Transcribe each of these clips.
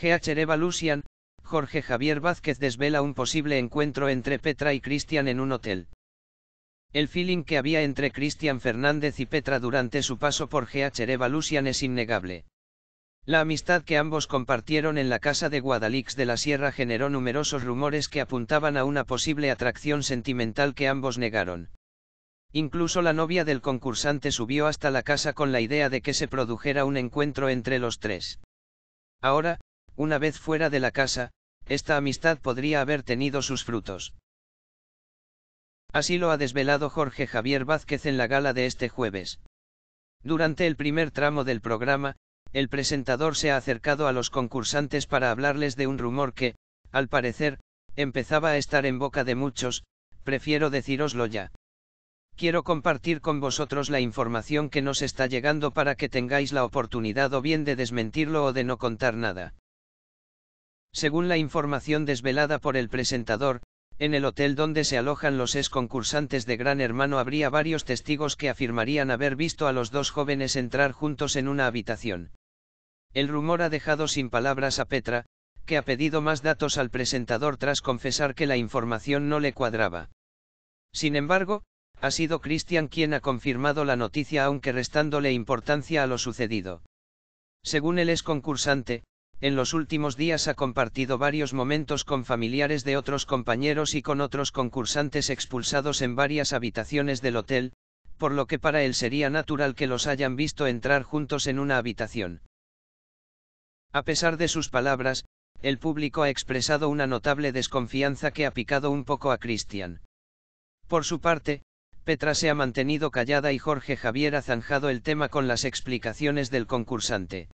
G.H. Lucian, Jorge Javier Vázquez desvela un posible encuentro entre Petra y Cristian en un hotel. El feeling que había entre Cristian Fernández y Petra durante su paso por GH Lucian es innegable. La amistad que ambos compartieron en la casa de Guadalix de la Sierra generó numerosos rumores que apuntaban a una posible atracción sentimental que ambos negaron. Incluso la novia del concursante subió hasta la casa con la idea de que se produjera un encuentro entre los tres. Ahora, una vez fuera de la casa, esta amistad podría haber tenido sus frutos. Así lo ha desvelado Jorge Javier Vázquez en la gala de este jueves. Durante el primer tramo del programa, el presentador se ha acercado a los concursantes para hablarles de un rumor que, al parecer, empezaba a estar en boca de muchos, prefiero decíroslo ya. Quiero compartir con vosotros la información que nos está llegando para que tengáis la oportunidad o bien de desmentirlo o de no contar nada. Según la información desvelada por el presentador, en el hotel donde se alojan los ex concursantes de Gran Hermano habría varios testigos que afirmarían haber visto a los dos jóvenes entrar juntos en una habitación. El rumor ha dejado sin palabras a Petra, que ha pedido más datos al presentador tras confesar que la información no le cuadraba. Sin embargo, ha sido Cristian quien ha confirmado la noticia aunque restándole importancia a lo sucedido. Según el ex concursante, en los últimos días ha compartido varios momentos con familiares de otros compañeros y con otros concursantes expulsados en varias habitaciones del hotel, por lo que para él sería natural que los hayan visto entrar juntos en una habitación. A pesar de sus palabras, el público ha expresado una notable desconfianza que ha picado un poco a Cristian. Por su parte, Petra se ha mantenido callada y Jorge Javier ha zanjado el tema con las explicaciones del concursante.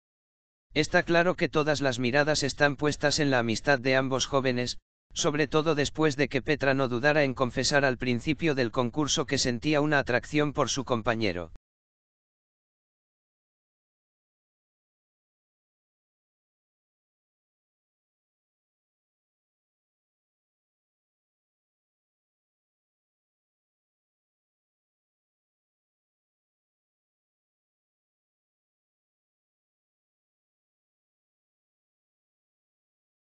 Está claro que todas las miradas están puestas en la amistad de ambos jóvenes, sobre todo después de que Petra no dudara en confesar al principio del concurso que sentía una atracción por su compañero.